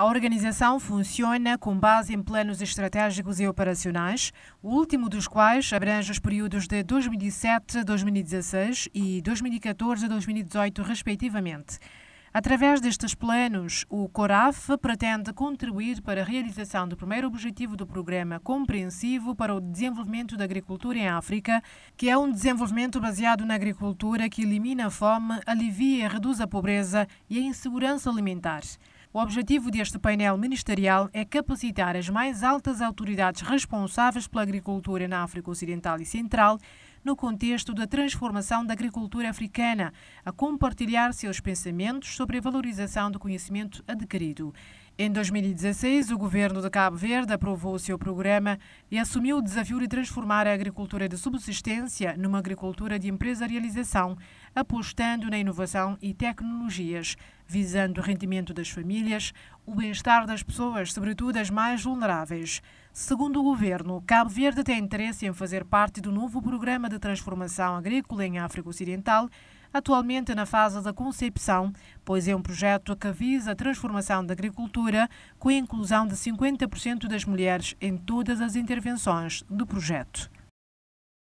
A organização funciona com base em planos estratégicos e operacionais, o último dos quais abrange os períodos de 2007 2016 e 2014 2018, respectivamente. Através destes planos, o CORAF pretende contribuir para a realização do primeiro objetivo do programa compreensivo para o desenvolvimento da agricultura em África, que é um desenvolvimento baseado na agricultura que elimina a fome, alivia e reduz a pobreza e a insegurança alimentar. O objetivo deste painel ministerial é capacitar as mais altas autoridades responsáveis pela agricultura na África Ocidental e Central no contexto da transformação da agricultura africana, a compartilhar seus pensamentos sobre a valorização do conhecimento adquirido. Em 2016, o governo de Cabo Verde aprovou o seu programa e assumiu o desafio de transformar a agricultura de subsistência numa agricultura de empresarialização, apostando na inovação e tecnologias, visando o rendimento das famílias, o bem-estar das pessoas, sobretudo as mais vulneráveis. Segundo o governo, Cabo Verde tem interesse em fazer parte do novo programa de transformação agrícola em África Ocidental atualmente na fase da concepção, pois é um projeto que visa a transformação da agricultura com a inclusão de 50% das mulheres em todas as intervenções do projeto.